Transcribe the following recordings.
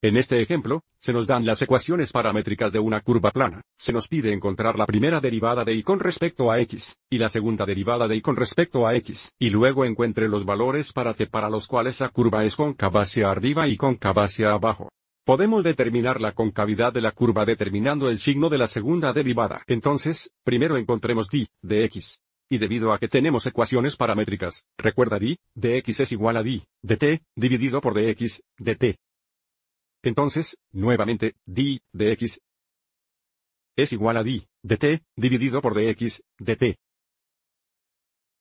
En este ejemplo, se nos dan las ecuaciones paramétricas de una curva plana. Se nos pide encontrar la primera derivada de y con respecto a x, y la segunda derivada de y con respecto a x, y luego encuentre los valores para t para los cuales la curva es cóncava hacia arriba y cóncava hacia abajo. Podemos determinar la concavidad de la curva determinando el signo de la segunda derivada. Entonces, primero encontremos d de x. Y debido a que tenemos ecuaciones paramétricas, recuerda d, de x es igual a d, de t, dividido por dx, de t. Entonces, nuevamente, d de x es igual a d de t dividido por dx de t.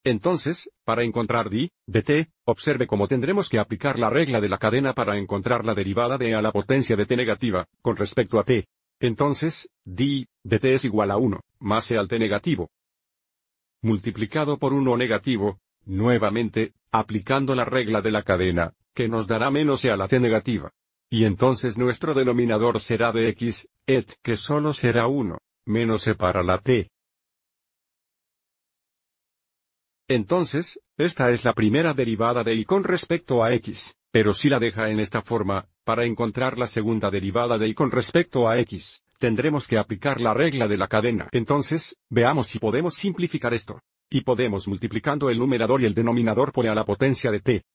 Entonces, para encontrar d de t, observe cómo tendremos que aplicar la regla de la cadena para encontrar la derivada de a la potencia de t negativa con respecto a t. Entonces, d de t es igual a 1 más e al t negativo multiplicado por 1 negativo, nuevamente, aplicando la regla de la cadena, que nos dará menos e a la t negativa. Y entonces nuestro denominador será de x, et que solo será 1, menos e para la t. Entonces, esta es la primera derivada de y con respecto a x, pero si la deja en esta forma, para encontrar la segunda derivada de y con respecto a x, tendremos que aplicar la regla de la cadena. Entonces, veamos si podemos simplificar esto. Y podemos multiplicando el numerador y el denominador por a la potencia de t.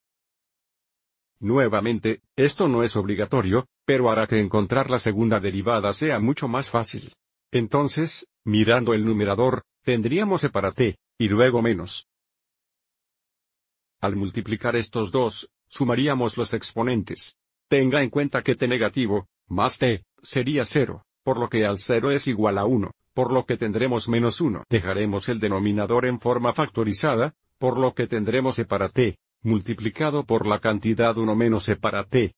Nuevamente, esto no es obligatorio, pero hará que encontrar la segunda derivada sea mucho más fácil. Entonces, mirando el numerador, tendríamos e para t, y luego menos. Al multiplicar estos dos, sumaríamos los exponentes. Tenga en cuenta que t negativo, más t, sería cero, por lo que al cero es igual a 1, por lo que tendremos menos 1. Dejaremos el denominador en forma factorizada, por lo que tendremos e para t, multiplicado por la cantidad 1 menos e para t.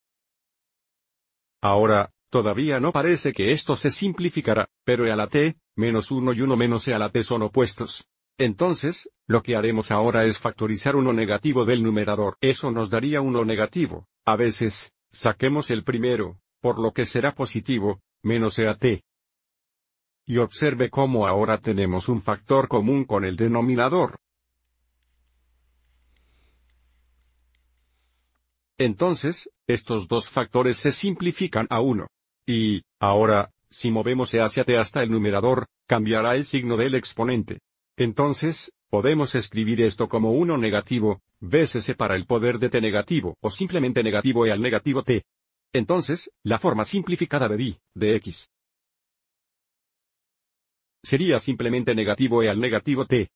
Ahora, todavía no parece que esto se simplificará, pero e a la t, menos 1 y 1 menos e a la t son opuestos. Entonces, lo que haremos ahora es factorizar 1 negativo del numerador. Eso nos daría 1 negativo. A veces, saquemos el primero, por lo que será positivo, menos e a t. Y observe cómo ahora tenemos un factor común con el denominador, Entonces, estos dos factores se simplifican a uno. Y, ahora, si movemos E hacia T hasta el numerador, cambiará el signo del exponente. Entonces, podemos escribir esto como 1 negativo, veces para el poder de T negativo, o simplemente negativo E al negativo T. Entonces, la forma simplificada de d de X, sería simplemente negativo E al negativo T.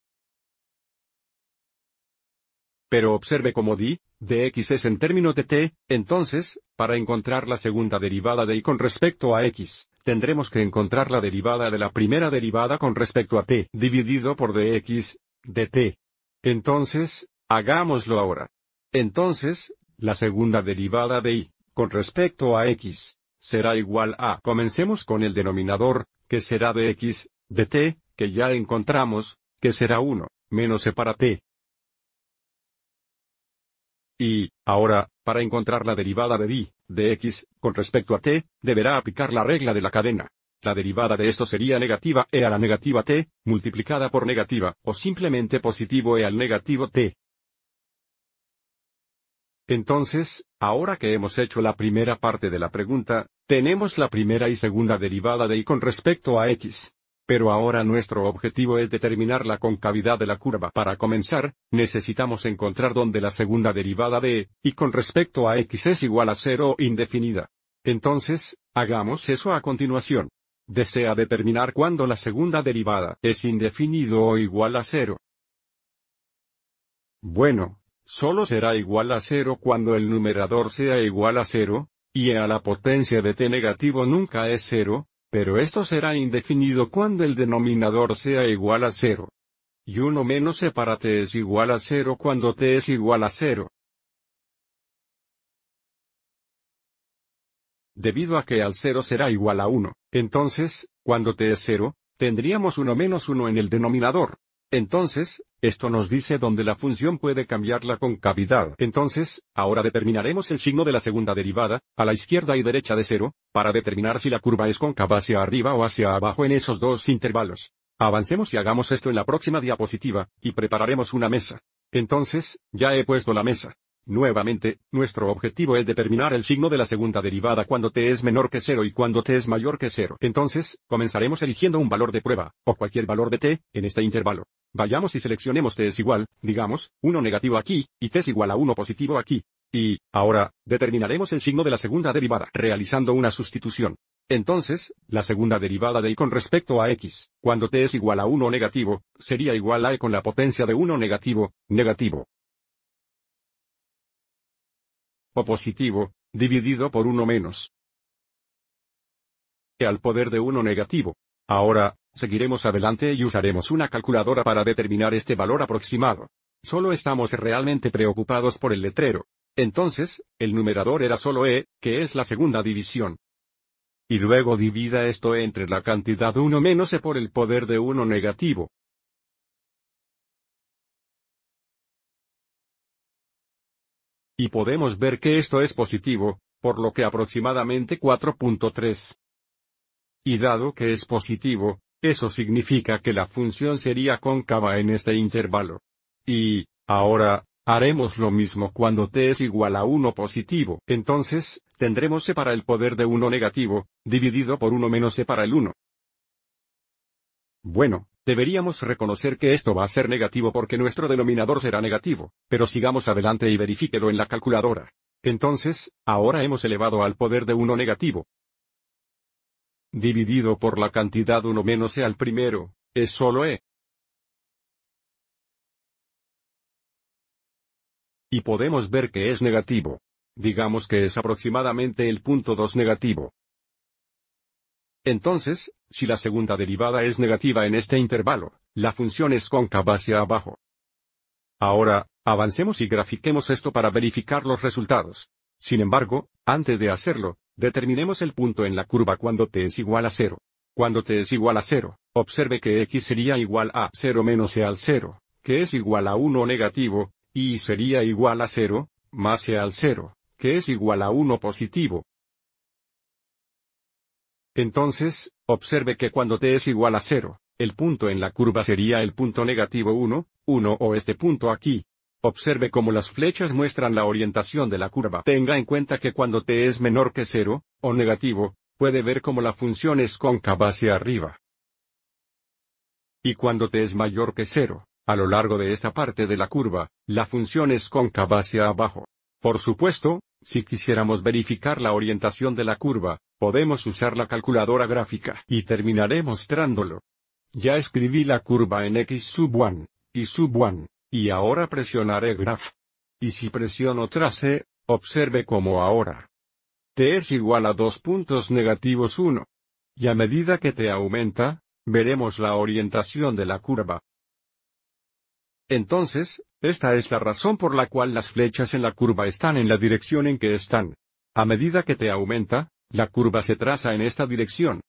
Pero observe como di, dx es en término de t, entonces, para encontrar la segunda derivada de y con respecto a x, tendremos que encontrar la derivada de la primera derivada con respecto a t, dividido por dx, dt. Entonces, hagámoslo ahora. Entonces, la segunda derivada de y, con respecto a x, será igual a, comencemos con el denominador, que será dx, t, que ya encontramos, que será 1, menos e para t. Y, ahora, para encontrar la derivada de d, de x, con respecto a t, deberá aplicar la regla de la cadena. La derivada de esto sería negativa e a la negativa t, multiplicada por negativa, o simplemente positivo e al negativo t. Entonces, ahora que hemos hecho la primera parte de la pregunta, tenemos la primera y segunda derivada de y con respecto a x. Pero ahora nuestro objetivo es determinar la concavidad de la curva. Para comenzar, necesitamos encontrar dónde la segunda derivada de y con respecto a x es igual a cero indefinida. Entonces, hagamos eso a continuación. Desea determinar cuándo la segunda derivada es indefinido o igual a cero. Bueno, solo será igual a cero cuando el numerador sea igual a cero, y a la potencia de t negativo nunca es cero, pero esto será indefinido cuando el denominador sea igual a cero. Y 1 menos separa para t es igual a cero cuando t es igual a cero. Debido a que al cero será igual a 1, entonces, cuando t es cero, tendríamos 1 menos 1 en el denominador. Entonces, esto nos dice dónde la función puede cambiar la concavidad. Entonces, ahora determinaremos el signo de la segunda derivada, a la izquierda y derecha de cero, para determinar si la curva es cóncava hacia arriba o hacia abajo en esos dos intervalos. Avancemos y hagamos esto en la próxima diapositiva, y prepararemos una mesa. Entonces, ya he puesto la mesa. Nuevamente, nuestro objetivo es determinar el signo de la segunda derivada cuando t es menor que cero y cuando t es mayor que cero. Entonces, comenzaremos eligiendo un valor de prueba, o cualquier valor de t, en este intervalo. Vayamos y seleccionemos t es igual, digamos, 1 negativo aquí, y t es igual a 1 positivo aquí. Y, ahora, determinaremos el signo de la segunda derivada, realizando una sustitución. Entonces, la segunda derivada de y con respecto a x, cuando t es igual a 1 negativo, sería igual a e con la potencia de 1 negativo, negativo. O positivo, dividido por 1 menos. E al poder de 1 negativo. Ahora, Seguiremos adelante y usaremos una calculadora para determinar este valor aproximado. Solo estamos realmente preocupados por el letrero. Entonces, el numerador era solo E, que es la segunda división. Y luego divida esto entre la cantidad 1 menos E por el poder de 1 negativo. Y podemos ver que esto es positivo, por lo que aproximadamente 4.3. Y dado que es positivo, eso significa que la función sería cóncava en este intervalo. Y, ahora, haremos lo mismo cuando t es igual a 1 positivo. Entonces, tendremos e para el poder de 1 negativo, dividido por 1 menos e para el 1. Bueno, deberíamos reconocer que esto va a ser negativo porque nuestro denominador será negativo, pero sigamos adelante y verifíquelo en la calculadora. Entonces, ahora hemos elevado al poder de 1 negativo, dividido por la cantidad 1 menos e al primero, es solo e. Y podemos ver que es negativo. Digamos que es aproximadamente el punto 2 negativo. Entonces, si la segunda derivada es negativa en este intervalo, la función es cóncava hacia abajo. Ahora, avancemos y grafiquemos esto para verificar los resultados. Sin embargo, antes de hacerlo, Determinemos el punto en la curva cuando t es igual a 0. Cuando t es igual a 0, observe que x sería igual a 0 menos e al 0, que es igual a 1 negativo, y sería igual a 0, más e al 0, que es igual a 1 positivo. Entonces, observe que cuando t es igual a 0, el punto en la curva sería el punto negativo 1, 1 o este punto aquí, Observe cómo las flechas muestran la orientación de la curva. Tenga en cuenta que cuando t es menor que cero, o negativo, puede ver cómo la función es cóncava hacia arriba. Y cuando t es mayor que 0, a lo largo de esta parte de la curva, la función es cóncava hacia abajo. Por supuesto, si quisiéramos verificar la orientación de la curva, podemos usar la calculadora gráfica y terminaré mostrándolo. Ya escribí la curva en x sub 1, y sub 1, y ahora presionaré graph. Y si presiono trace, observe como ahora. T es igual a dos puntos negativos 1. Y a medida que te aumenta, veremos la orientación de la curva. Entonces, esta es la razón por la cual las flechas en la curva están en la dirección en que están. A medida que te aumenta, la curva se traza en esta dirección.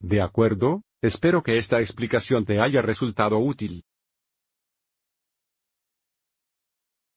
¿De acuerdo? Espero que esta explicación te haya resultado útil.